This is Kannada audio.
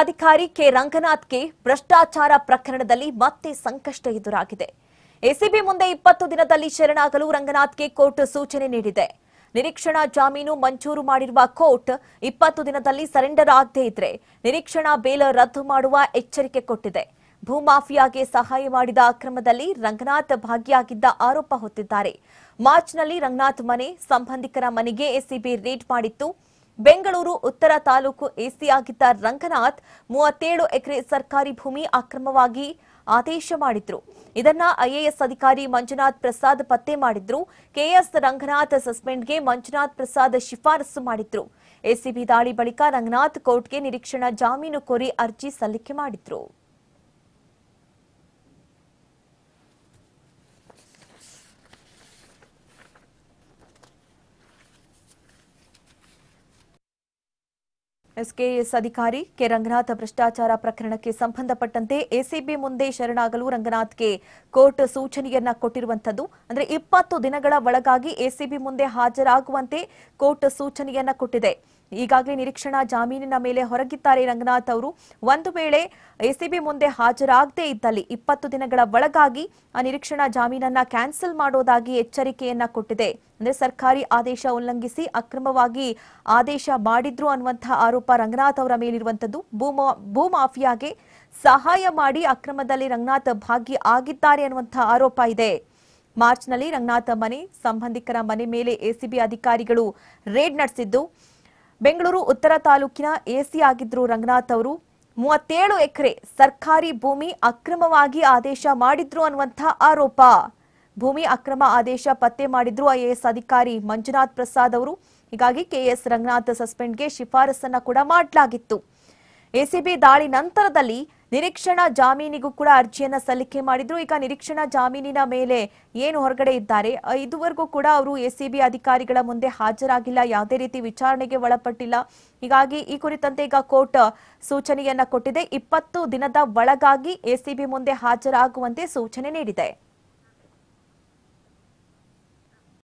ಅಧಿಕಾರಿ ಕೆ ರಂಗನಾಥ್ಗೆ ಭ್ರಷ್ಟಾಚಾರ ಪ್ರಕರಣದಲ್ಲಿ ಮತ್ತೆ ಸಂಕಷ್ಟ ಎದುರಾಗಿದೆ ಎಸಿಬಿ ಮುಂದೆ ಇಪ್ಪತ್ತು ದಿನದಲ್ಲಿ ಶರಣಾಗಲು ರಂಗನಾಥ್ಗೆ ಕೋರ್ಟ್ ಸೂಚನೆ ನೀಡಿದೆ ನಿರೀಕ್ಷಣಾ ಜಾಮೀನು ಮಂಜೂರು ಮಾಡಿರುವ ಕೋರ್ಟ್ ಇಪ್ಪತ್ತು ದಿನದಲ್ಲಿ ಸರೆಂಡರ್ ಆಗದೇ ಇದ್ರೆ ನಿರೀಕ್ಷಣಾ ಬೇಲ ರದ್ದು ಮಾಡುವ ಎಚ್ಚರಿಕೆ ಕೊಟ್ಟಿದೆ ಭೂಮಾಫಿಯಾಗೆ ಸಹಾಯ ಮಾಡಿದ ಅಕ್ರಮದಲ್ಲಿ ರಂಗನಾಥ್ ಭಾಗಿಯಾಗಿದ್ದ ಆರೋಪ ಹೊತ್ತಿದ್ದಾರೆ ಮಾರ್ಚ್ನಲ್ಲಿ ರಂಗನಾಥ್ ಮನೆ ಸಂಬಂಧಿಕರ ಮನೆಗೆ ಎಸಿಬಿ ರೇಡ್ ಮಾಡಿತ್ತು ಬೆಂಗಳೂರು ಉತ್ತರ ತಾಲೂಕು ಎಸಿಯಾಗಿದ್ದ ರಂಗನಾಥ್ ಮೂವತ್ತೇಳು ಎಕರೆ ಸರ್ಕಾರಿ ಭೂಮಿ ಅಕ್ರಮವಾಗಿ ಆದೇಶ ಮಾಡಿದ್ರು ಇದನ್ನ ಐಎಎಸ್ ಅಧಿಕಾರಿ ಮಂಜುನಾಥ್ ಪ್ರಸಾದ್ ಪತ್ತೆ ಮಾಡಿದ್ರು ಕೆಎಸ್ ರಂಗನಾಥ್ ಸಸ್ಪೆಂಡ್ಗೆ ಮಂಜುನಾಥ್ ಪ್ರಸಾದ್ ಶಿಫಾರಸು ಮಾಡಿದ್ರು ಎಸಿಬಿ ದಾಳಿ ಬಳಿಕ ರಂಗನಾಥ್ ಕೋರ್ಟ್ಗೆ ನಿರೀಕ್ಷಣಾ ಜಾಮೀನು ಕೋರಿ ಅರ್ಜಿ ಸಲ್ಲಿಕೆ ಮಾಡಿದ್ರು ಎಸ್ಕೆಎಸ್ ಅಧಿಕಾರಿ ಕೆ ರಂಗನಾಥ್ ಭ್ರಷ್ಟಾಚಾರ ಪ್ರಕರಣಕ್ಕೆ ಸಂಬಂಧಪಟ್ಟಂತೆ ಎಸಿಬಿ ಮುಂದೆ ಶರಣಾಗಲು ರಂಗನಾಥ್ಗೆ ಕೋರ್ಟ್ ಸೂಚನೆಯನ್ನ ಕೊಟ್ಟಿರುವಂತದ್ದು ಅಂದ್ರೆ ಇಪ್ಪತ್ತು ದಿನಗಳ ಒಳಗಾಗಿ ಎಸಿಬಿ ಮುಂದೆ ಹಾಜರಾಗುವಂತೆ ಕೋರ್ಟ್ ಸೂಚನೆಯನ್ನ ಕೊಟ್ಟಿದೆ ಈಗಾಗಲೇ ನಿರೀಕ್ಷಣಾ ಜಾಮೀನಿನ ಮೇಲೆ ಹೊರಗಿದ್ದಾರೆ ರಂಗನಾಥ್ ಅವರು ಒಂದು ವೇಳೆ ಎಸಿಬಿ ಮುಂದೆ ಹಾಜರಾಗದೇ ಇದ್ದಲ್ಲಿ ಇಪ್ಪತ್ತು ದಿನಗಳ ಒಳಗಾಗಿ ಆ ನಿರೀಕ್ಷಣಾ ಜಾಮೀನನ್ನ ಕ್ಯಾನ್ಸಲ್ ಮಾಡೋದಾಗಿ ಎಚ್ಚರಿಕೆಯನ್ನ ಕೊಟ್ಟಿದೆ ಅಂದ್ರೆ ಸರ್ಕಾರಿ ಆದೇಶ ಉಲ್ಲಂಘಿಸಿ ಅಕ್ರಮವಾಗಿ ಆದೇಶ ಮಾಡಿದ್ರು ಅನ್ನುವಂತಹ ಆರೋಪ ಯಡಿಯೂರಪ್ಪ ರಂಗನಾಥ್ ಅವರ ಮೇಲಿರುವಂತದ್ದು ಭೂ ಮಾಫಿಯಾಗೆ ಸಹಾಯ ಮಾಡಿ ಅಕ್ರಮದಲ್ಲಿ ರಂಗನಾಥ್ ಭಾಗಿ ಆಗಿದ್ದಾರೆ ಅನ್ನುವಂತಹ ಆರೋಪ ಇದೆ ಮಾರ್ಚ್ ನಲ್ಲಿ ರಂಗನಾಥ್ ಮನೆ ಸಂಬಂಧಿಕರ ಮನೆ ಮೇಲೆ ಎಸಿಬಿ ಅಧಿಕಾರಿಗಳು ರೇಡ್ ನಡೆಸಿದ್ದು ಬೆಂಗಳೂರು ಉತ್ತರ ತಾಲೂಕಿನ ಎಸಿ ಆಗಿದ್ರು ರಂಗನಾಥ್ ಅವರು ಮೂವತ್ತೇಳು ಎಕರೆ ಸರ್ಕಾರಿ ಭೂಮಿ ಅಕ್ರಮವಾಗಿ ಆದೇಶ ಮಾಡಿದ್ರು ಅನ್ನುವಂತಹ ಆರೋಪ ಭೂಮಿ ಅಕ್ರಮ ಆದೇಶ ಪತ್ತೆ ಮಾಡಿದ್ರು ಐಎಎಸ್ ಅಧಿಕಾರಿ ಮಂಜುನಾಥ್ ಪ್ರಸಾದ್ ಅವರು ಹೀಗಾಗಿ ಕೆಎಸ್ ರಂಗನಾಥ್ ಸಸ್ಪೆಂಡ್ಗೆ ಶಿಫಾರಸನ್ನ ಕೂಡ ಮಾಡಲಾಗಿತ್ತು ಎಸಿಬಿ ದಾಳಿ ನಂತರದಲ್ಲಿ ನಿರೀಕ್ಷಣಾ ಜಾಮೀನಿಗೂ ಕೂಡ ಅರ್ಜಿಯನ್ನ ಸಲ್ಲಿಕೆ ಮಾಡಿದ್ರು ಈಗ ನಿರೀಕ್ಷಣಾ ಜಾಮೀನಿನ ಮೇಲೆ ಏನು ಹೊರಗಡೆ ಇದ್ದಾರೆ ಇದುವರೆಗೂ ಕೂಡ ಅವರು ಎಸಿಬಿ ಅಧಿಕಾರಿಗಳ ಮುಂದೆ ಹಾಜರಾಗಿಲ್ಲ ಯಾವುದೇ ರೀತಿ ವಿಚಾರಣೆಗೆ ಒಳಪಟ್ಟಿಲ್ಲ ಹೀಗಾಗಿ ಈ ಕುರಿತಂತೆ ಈಗ ಕೋರ್ಟ್ ಸೂಚನೆಯನ್ನ ಕೊಟ್ಟಿದೆ ಇಪ್ಪತ್ತು ದಿನದ ಒಳಗಾಗಿ ಎಸಿಬಿ ಮುಂದೆ ಹಾಜರಾಗುವಂತೆ ಸೂಚನೆ ನೀಡಿದೆ